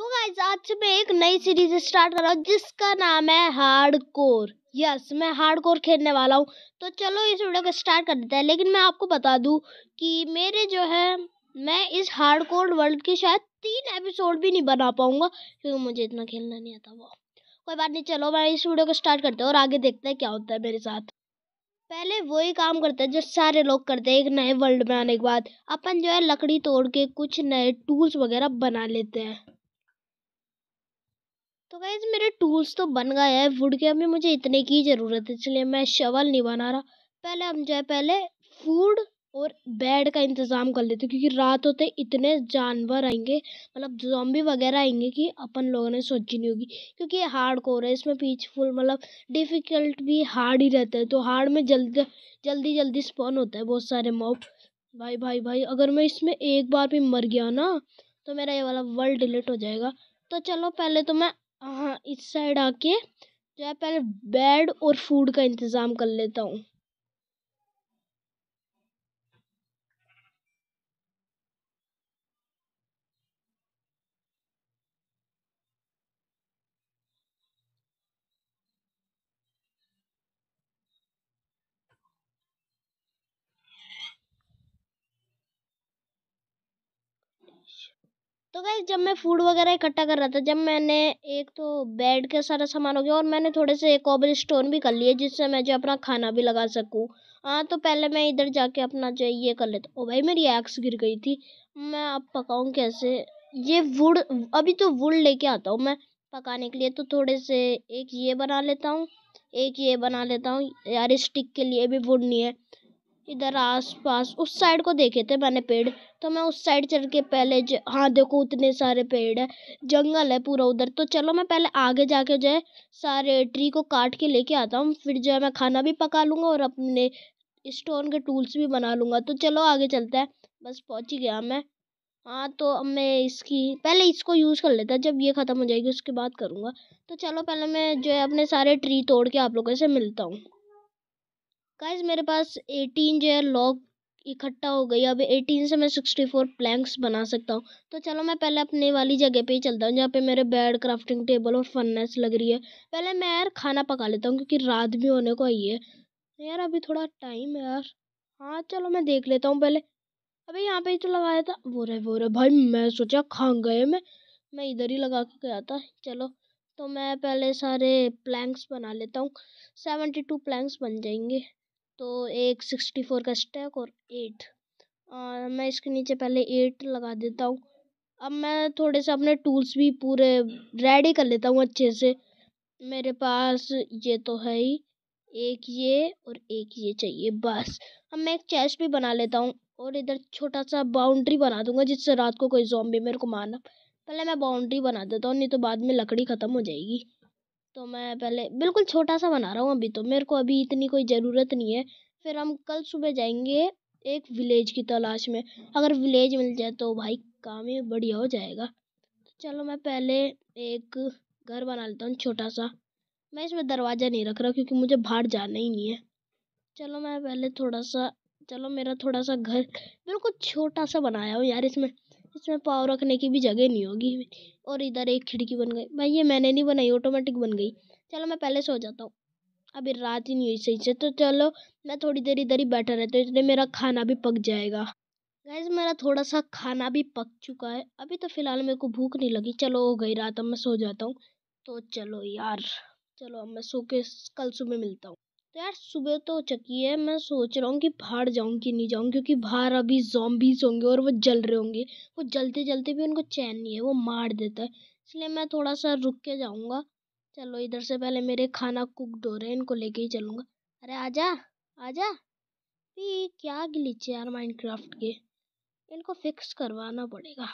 तो गाइज आज से मैं एक नई सीरीज स्टार्ट कर रहा हूँ जिसका नाम है हार्ड कोर यस मैं हार्ड कोर खेलने वाला हूँ तो चलो इस वीडियो को स्टार्ट कर देते हैं लेकिन मैं आपको बता दूँ कि मेरे जो है मैं इस हार्ड कोर वर्ल्ड के शायद तीन एपिसोड भी नहीं बना पाऊँगा क्योंकि मुझे इतना खेलना नहीं आता वो कोई बात नहीं चलो मैं इस वीडियो को स्टार्ट करते हैं और आगे देखते हैं क्या होता है मेरे साथ पहले वही काम करते हैं जो सारे लोग करते हैं एक नए वर्ल्ड में आने के बाद अपन जो है लकड़ी तोड़ के कुछ नए टूल्स वगैरह बना लेते हैं तो गाइज मेरे टूल्स तो बन गए हैं वुड के अभी मुझे इतने की ज़रूरत है इसलिए मैं शवल नहीं बना रहा पहले हम जो है पहले फूड और बेड का इंतज़ाम कर लेते क्योंकि रात होते इतने जानवर आएंगे मतलब जॉम्बी वगैरह आएंगे कि अपन लोगों ने सोची नहीं होगी क्योंकि हार्ड कोर है इसमें पीचफुल मतलब डिफ़िकल्ट भी हार्ड ही रहता है तो हार्ड में जल्द जल्दी जल्दी स्पॉन होता है बहुत सारे मॉब भाई भाई भाई अगर मैं इसमें एक बार भी मर गया ना तो मेरा ये वाला वर्ल्ड डिलीट हो जाएगा तो चलो पहले तो मैं हाँ इस साइड आके जो है पहले बेड और फूड का इंतज़ाम कर लेता हूँ तो गई जब मैं फूड वगैरह इकट्ठा कर रहा था जब मैंने एक तो बेड का सारा सामान हो गया और मैंने थोड़े से एक ओबल स्टोन भी कर लिए जिससे मैं जो अपना खाना भी लगा सकूँ हाँ तो पहले मैं इधर जाके अपना जो ये कर लेता ओ भाई मेरी एक्स गिर गई थी मैं अब पकाऊँ कैसे ये वुड अभी तो वुड लेके आता हूँ मैं पकाने के लिए तो थोड़े से एक ये बना लेता हूँ एक ये बना लेता हूँ यार स्टिक के लिए भी वुड नहीं है इधर आसपास उस साइड को देखे थे मैंने पेड़ तो मैं उस साइड चल के पहले ज... हाँ देखो उतने सारे पेड़ है जंगल है पूरा उधर तो चलो मैं पहले आगे जाके जो है सारे ट्री को काट के लेके आता हूँ फिर जो है मैं खाना भी पका लूँगा और अपने स्टोन के टूल्स भी बना लूँगा तो चलो आगे चलता है बस पहुँच ही गया मैं हाँ तो अब मैं इसकी पहले इसको यूज़ कर लेता जब ये ख़त्म हो जाएगी उसके बाद करूँगा तो चलो पहले मैं जो है अपने सारे ट्री तोड़ के आप लोगों से मिलता हूँ गाइज मेरे पास एटीन जो है लॉग इकट्ठा हो गई अब एटीन से मैं सिक्सटी फोर प्लैंक्स बना सकता हूँ तो चलो मैं पहले अपने वाली जगह पे ही चलता हूँ जहाँ पे मेरे बेड क्राफ्टिंग टेबल और फननेस लग रही है पहले मैं यार खाना पका लेता हूँ क्योंकि रात भी होने को आई है तो यार अभी थोड़ा टाइम है यार हाँ चलो मैं देख लेता हूँ पहले अभी यहाँ पे ही तो लगाया था वो रे वो रे भाई मैं सोचा खा गए मैं मैं इधर ही लगा के गया था चलो तो मैं पहले सारे प्लैंक्स बना लेता हूँ सेवेंटी टू प्लैंक्स बन जाएंगे तो एक सिक्सटी फोर का स्टैक और एट और मैं इसके नीचे पहले एट लगा देता हूँ अब मैं थोड़े से अपने टूल्स भी पूरे रेडी कर लेता हूँ अच्छे से मेरे पास ये तो है ही एक ये और एक ये चाहिए बस अब मैं एक चेस्ट भी बना लेता हूँ और इधर छोटा सा बाउंड्री बना दूंगा जिससे रात को कोई जॉम्बी मेरे को मारना पहले मैं बाउंड्री बना देता हूँ नहीं तो बाद में लकड़ी ख़त्म हो जाएगी तो मैं पहले बिल्कुल छोटा सा बना रहा हूँ अभी तो मेरे को अभी इतनी कोई ज़रूरत नहीं है फिर हम कल सुबह जाएंगे एक विलेज की तलाश में अगर विलेज मिल जाए तो भाई काम ही बढ़िया हो जाएगा तो चलो मैं पहले एक घर बना लेता हूँ छोटा सा मैं इसमें दरवाज़ा नहीं रख रहा क्योंकि मुझे बाहर जाना ही नहीं है चलो मैं पहले थोड़ा सा चलो मेरा थोड़ा सा घर बिल्कुल छोटा सा बनाया हूँ यार इसमें इसमें पाव रखने की भी जगह नहीं होगी और इधर एक खिड़की बन गई भाई ये मैंने नहीं बनाई ऑटोमेटिक बन गई चलो मैं पहले सो जाता हूँ अभी रात ही नहीं हुई सही से तो चलो मैं थोड़ी देर इधर ही बैठा रहता हूँ इसलिए मेरा खाना भी पक जाएगा गैस मेरा थोड़ा सा खाना भी पक चुका है अभी तो फ़िलहाल मेरे को भूख नहीं लगी चलो हो गई रात अब मैं सो जाता हूँ तो चलो यार चलो अब मैं सो के कल सुबह मिलता हूँ तो यार सुबह तो हो चुकी है मैं सोच रहा हूँ कि बाहर जाऊँ कि नहीं जाऊँ क्योंकि बाहर अभी जॉम्बीज होंगे और वो जल रहे होंगे वो जलते जलते भी उनको चैन नहीं है वो मार देता है इसलिए मैं थोड़ा सा रुक के जाऊँगा चलो इधर से पहले मेरे खाना कुकड हो रहे हैं इनको लेके ही चलूँगा अरे आ जा आ जा क्या गिलीच है यार क्राफ्ट के इनको फिक्स करवाना पड़ेगा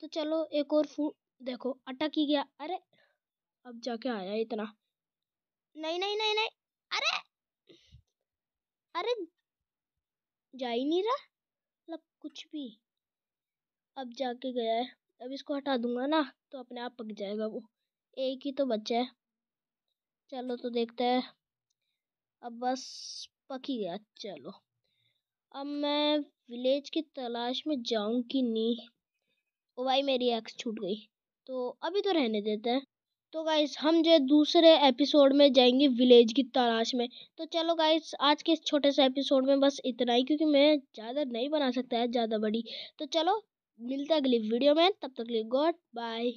तो चलो एक और फू देखो अटक ही गया अरे अब जाके आया इतना नहीं नहीं नहीं नहीं अरे जा ही नहीं रहा मतलब कुछ भी अब जाके गया है अब इसको हटा दूंगा ना तो अपने आप पक जाएगा वो एक ही तो बचा है चलो तो देखते हैं अब बस पक ही गया चलो अब मैं विलेज की तलाश में जाऊं कि नहीं ओ भाई मेरी एक्स छूट गई तो अभी तो रहने देते हैं तो गाइस हम जो दूसरे एपिसोड में जाएंगे विलेज की तलाश में तो चलो गाइस आज के इस छोटे से एपिसोड में बस इतना ही क्योंकि मैं ज़्यादा नहीं बना सकता है ज़्यादा बड़ी तो चलो मिलते हैं अगली वीडियो में तब तक लिए गुड बाय